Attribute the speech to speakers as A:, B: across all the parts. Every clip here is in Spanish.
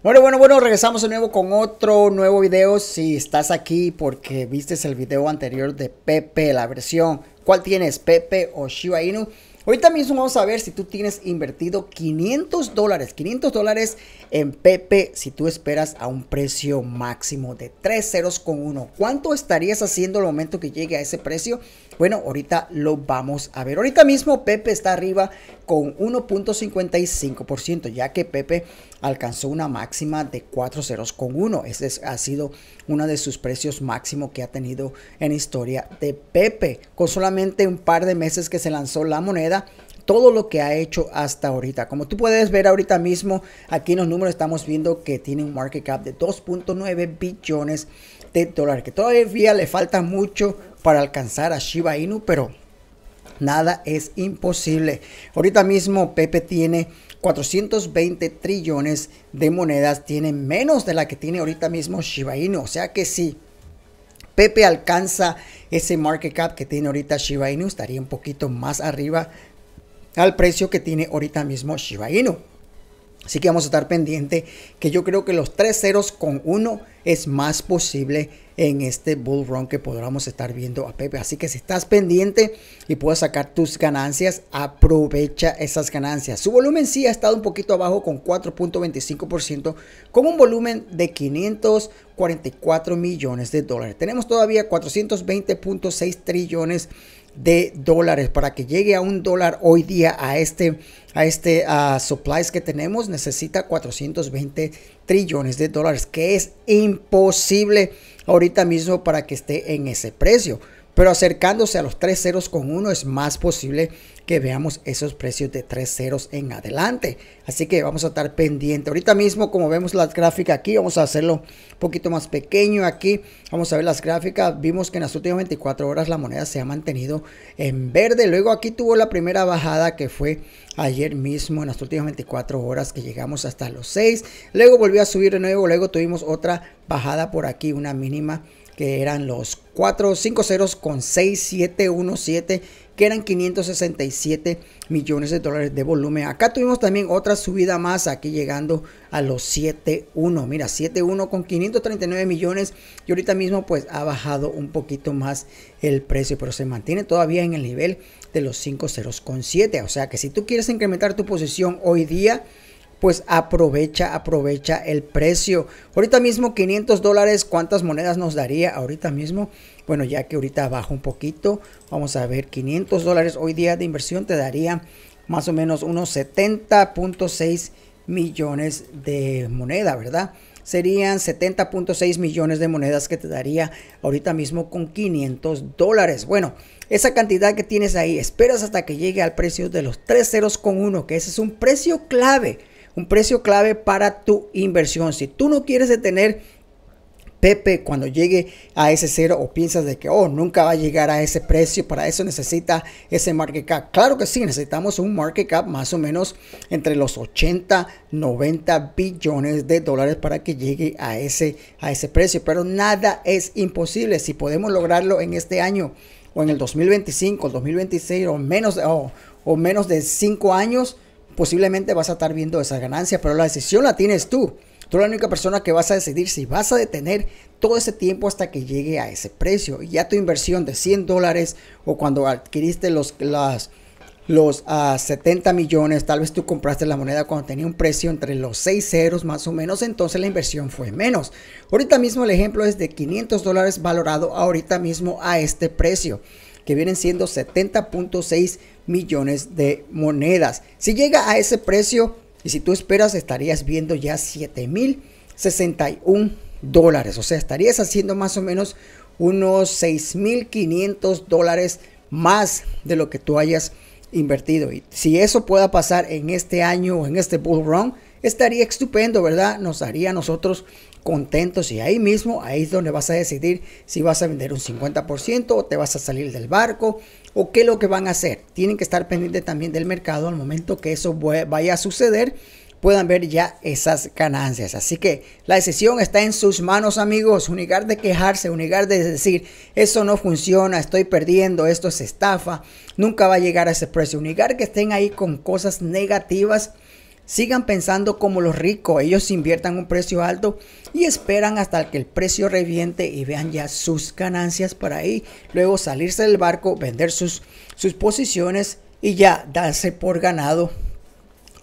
A: Bueno, bueno, bueno, regresamos de nuevo con otro nuevo video. Si estás aquí porque viste el video anterior de Pepe, la versión, ¿cuál tienes, Pepe o Shiba Inu? Ahorita mismo vamos a ver si tú tienes invertido 500 dólares, 500 dólares en Pepe si tú esperas a un precio máximo de 3 ceros con uno, ¿Cuánto estarías haciendo el momento que llegue a ese precio? Bueno, ahorita lo vamos a ver. Ahorita mismo Pepe está arriba con 1.55%, ya que Pepe alcanzó una máxima de 4.01, con Ese ha sido uno de sus precios máximos que ha tenido en historia de Pepe. Con solamente un par de meses que se lanzó la moneda, todo lo que ha hecho hasta ahorita. Como tú puedes ver ahorita mismo, aquí en los números estamos viendo que tiene un market cap de 2.9 billones de dólares, que todavía le falta mucho para alcanzar a Shiba Inu, pero Nada es imposible. Ahorita mismo Pepe tiene 420 trillones de monedas, tiene menos de la que tiene ahorita mismo Shiba Inu. O sea que si Pepe alcanza ese market cap que tiene ahorita Shiba Inu, estaría un poquito más arriba al precio que tiene ahorita mismo Shiba Inu. Así que vamos a estar pendiente que yo creo que los tres ceros con uno es más posible en este bull run que podamos estar viendo a Pepe. Así que si estás pendiente y puedes sacar tus ganancias, aprovecha esas ganancias. Su volumen sí ha estado un poquito abajo con 4.25% con un volumen de 544 millones de dólares. Tenemos todavía 420.6 trillones de de dólares. Para que llegue a un dólar hoy día a este, a este a supplies que tenemos, necesita 420 trillones de dólares, que es imposible ahorita mismo para que esté en ese precio. Pero acercándose a los tres ceros con uno es más posible que veamos esos precios de tres ceros en adelante. Así que vamos a estar pendiente. Ahorita mismo, como vemos la gráfica aquí, vamos a hacerlo un poquito más pequeño aquí. Vamos a ver las gráficas. Vimos que en las últimas 24 horas la moneda se ha mantenido en verde. Luego aquí tuvo la primera bajada que fue ayer mismo, en las últimas 24 horas que llegamos hasta los 6. Luego volvió a subir de nuevo, luego tuvimos otra bajada por aquí, una mínima que eran los 4, 5 ceros con 6, 7, 1, 7 que eran 567 millones de dólares de volumen. Acá tuvimos también otra subida más, aquí llegando a los 7.1. Mira, 7.1 con 539 millones y ahorita mismo pues ha bajado un poquito más el precio, pero se mantiene todavía en el nivel de los 5.0.7. O sea que si tú quieres incrementar tu posición hoy día, pues aprovecha, aprovecha el precio. Ahorita mismo 500 dólares, ¿cuántas monedas nos daría ahorita mismo? Bueno, ya que ahorita baja un poquito, vamos a ver, 500 dólares hoy día de inversión te daría más o menos unos 70.6 millones de moneda, ¿verdad? Serían 70.6 millones de monedas que te daría ahorita mismo con 500 dólares. Bueno, esa cantidad que tienes ahí, esperas hasta que llegue al precio de los 3.01 con que ese es un precio clave un precio clave para tu inversión. Si tú no quieres detener Pepe cuando llegue a ese cero o piensas de que oh, nunca va a llegar a ese precio, para eso necesita ese market cap. Claro que sí, necesitamos un market cap más o menos entre los 80, 90 billones de dólares para que llegue a ese, a ese precio, pero nada es imposible si podemos lograrlo en este año o en el 2025, el 2026 o menos, o menos de 5 años posiblemente vas a estar viendo esa ganancia pero la decisión la tienes tú. Tú eres la única persona que vas a decidir si vas a detener todo ese tiempo hasta que llegue a ese precio. Y ya tu inversión de 100 dólares o cuando adquiriste los, los 70 ah, millones, tal vez tú compraste la moneda cuando tenía un precio entre los 6 ceros más o menos, entonces la inversión fue menos. Ahorita mismo el ejemplo es de 500 dólares valorado ahorita mismo a este precio que vienen siendo 70.6 millones de monedas. Si llega a ese precio y si tú esperas estarías viendo ya 7.061 dólares, o sea, estarías haciendo más o menos unos 6.500 dólares más de lo que tú hayas invertido. Y si eso pueda pasar en este año o en este bull run, estaría estupendo, ¿verdad? Nos haría a nosotros contentos y ahí mismo, ahí es donde vas a decidir si vas a vender un 50% o te vas a salir del barco o qué es lo que van a hacer. Tienen que estar pendientes también del mercado al momento que eso vaya a suceder puedan ver ya esas ganancias. Así que la decisión está en sus manos, amigos. Unigar de quejarse, unigar de decir, eso no funciona, estoy perdiendo, esto es estafa, nunca va a llegar a ese precio. Unigar que estén ahí con cosas negativas sigan pensando como los ricos. Ellos inviertan un precio alto y esperan hasta que el precio reviente y vean ya sus ganancias por ahí. Luego salirse del barco, vender sus, sus posiciones y ya darse por ganado.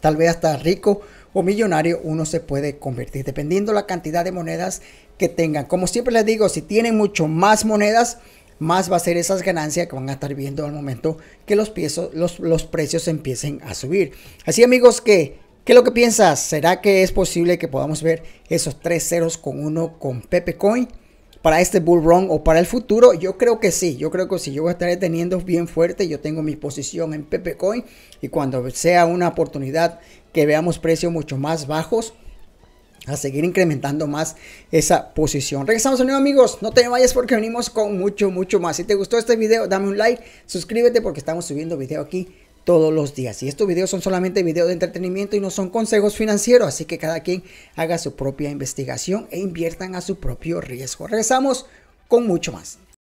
A: Tal vez hasta rico o millonario uno se puede convertir dependiendo la cantidad de monedas que tengan. Como siempre les digo, si tienen mucho más monedas, más va a ser esas ganancias que van a estar viendo al momento que los, los precios empiecen a subir. Así amigos que ¿Qué es lo que piensas? ¿Será que es posible que podamos ver esos tres ceros con uno con Pepe Coin para este bull run o para el futuro? Yo creo que sí. Yo creo que si yo estaré a bien fuerte, yo tengo mi posición en Pepe Coin y cuando sea una oportunidad que veamos precios mucho más bajos a seguir incrementando más esa posición. Regresamos de nuevo amigos, no te vayas porque venimos con mucho, mucho más. Si te gustó este video, dame un like, suscríbete porque estamos subiendo video aquí todos los días. Y estos videos son solamente videos de entretenimiento y no son consejos financieros, así que cada quien haga su propia investigación e inviertan a su propio riesgo. Regresamos con mucho más.